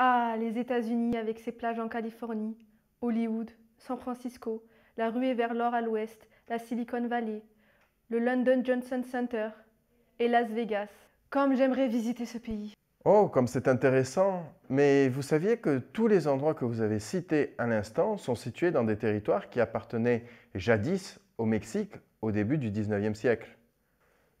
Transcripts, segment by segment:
Ah, les États-Unis avec ses plages en Californie, Hollywood, San Francisco, la ruée vers l'or à l'ouest, la Silicon Valley, le London Johnson Center et Las Vegas. Comme j'aimerais visiter ce pays. Oh, comme c'est intéressant. Mais vous saviez que tous les endroits que vous avez cités à l'instant sont situés dans des territoires qui appartenaient jadis au Mexique au début du 19e siècle.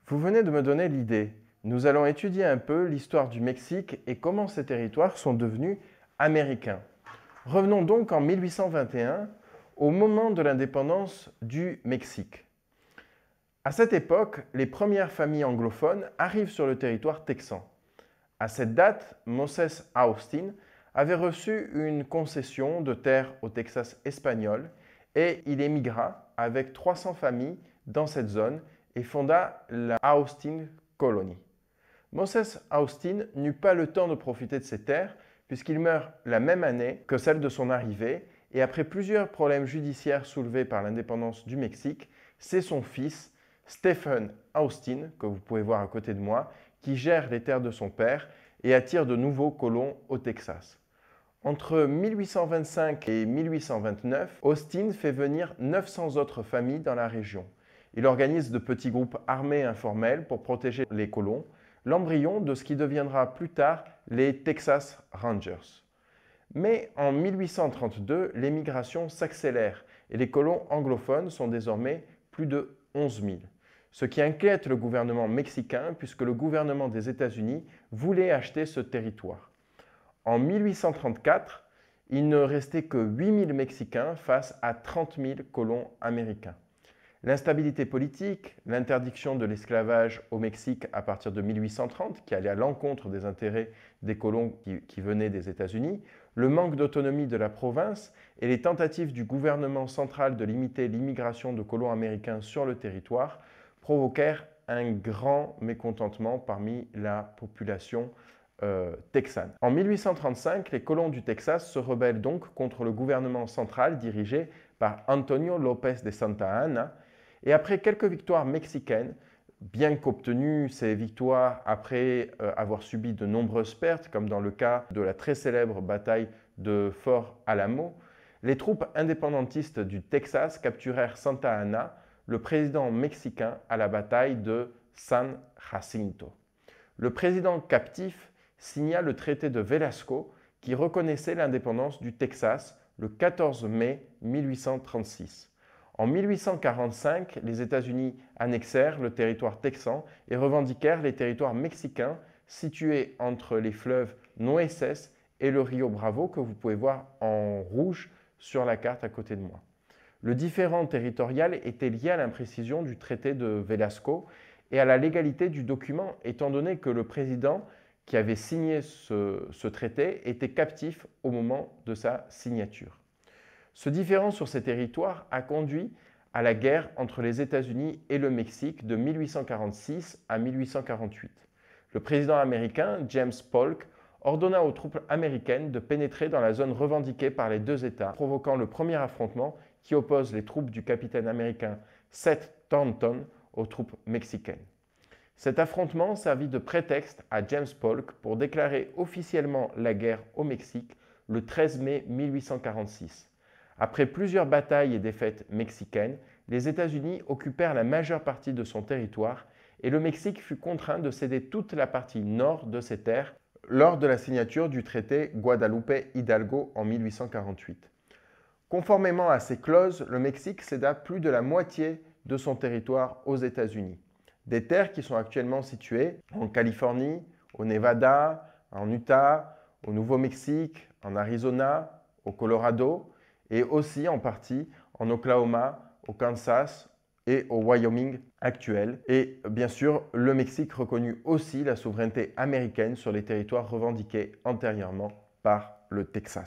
Vous venez de me donner l'idée nous allons étudier un peu l'histoire du Mexique et comment ces territoires sont devenus américains. Revenons donc en 1821, au moment de l'indépendance du Mexique. À cette époque, les premières familles anglophones arrivent sur le territoire texan. À cette date, Moses Austin avait reçu une concession de terres au Texas espagnol et il émigra avec 300 familles dans cette zone et fonda la Austin Colony. Moses Austin n'eut pas le temps de profiter de ses terres puisqu'il meurt la même année que celle de son arrivée et après plusieurs problèmes judiciaires soulevés par l'indépendance du Mexique, c'est son fils, Stephen Austin, que vous pouvez voir à côté de moi, qui gère les terres de son père et attire de nouveaux colons au Texas. Entre 1825 et 1829, Austin fait venir 900 autres familles dans la région. Il organise de petits groupes armés informels pour protéger les colons l'embryon de ce qui deviendra plus tard les Texas Rangers. Mais en 1832, l'émigration s'accélère et les colons anglophones sont désormais plus de 11 000. Ce qui inquiète le gouvernement mexicain puisque le gouvernement des États-Unis voulait acheter ce territoire. En 1834, il ne restait que 8 000 Mexicains face à 30 000 colons américains. L'instabilité politique, l'interdiction de l'esclavage au Mexique à partir de 1830, qui allait à l'encontre des intérêts des colons qui, venaient des États-Unis, le manque d'autonomie de la province et les tentatives du gouvernement central de limiter l'immigration de colons américains sur le territoire provoquèrent un grand mécontentement parmi la population euh, texane. En 1835, les colons du Texas se rebellent donc contre le gouvernement central dirigé par Antonio López de Santa Anna, et après quelques victoires mexicaines, bien qu'obtenues ces victoires après euh, avoir subi de nombreuses pertes, comme dans le cas de la très célèbre bataille de Fort Alamo, les troupes indépendantistes du Texas capturèrent Santa Ana, le président mexicain, à la bataille de San Jacinto. Le président captif signa le traité de Velasco qui reconnaissait l'indépendance du Texas le 14 mai 1836. En 1845, les États-Unis annexèrent le territoire texan et revendiquèrent les territoires mexicains situés entre les fleuves Nueces et le Rio Bravo que vous pouvez voir en rouge sur la carte à côté de moi. Le différent territorial était lié à l'imprécision du traité de Velasco et à la légalité du document, étant donné que le président qui avait signé ce traité était captif au moment de sa signature. Ce différend sur ces territoires a conduit à la guerre entre les États-Unis et le Mexique de 1846 à 1848. Le président américain, James Polk, ordonna aux troupes américaines de pénétrer dans la zone revendiquée par les deux États, provoquant le premier affrontement qui oppose les troupes du capitaine américain Seth Thornton aux troupes mexicaines. Cet affrontement servit de prétexte à James Polk pour déclarer officiellement la guerre au Mexique le 13 mai 1846. Après plusieurs batailles et défaites mexicaines, les États-Unis occupèrent la majeure partie de son territoire et le Mexique fut contraint de céder toute la partie nord de ses terres lors de la signature du traité Guadalupe Hidalgo en 1848. Conformément à ces clauses, le Mexique céda plus de la moitié de son territoire aux États-Unis. Des terres qui sont actuellement situées en Californie, au Nevada, en Utah, au Nouveau-Mexique, en Arizona, au Colorado, et aussi en partie en Oklahoma, au Kansas et au Wyoming actuel. Et bien sûr, le Mexique reconnut aussi la souveraineté américaine sur les territoires revendiqués antérieurement par le Texas.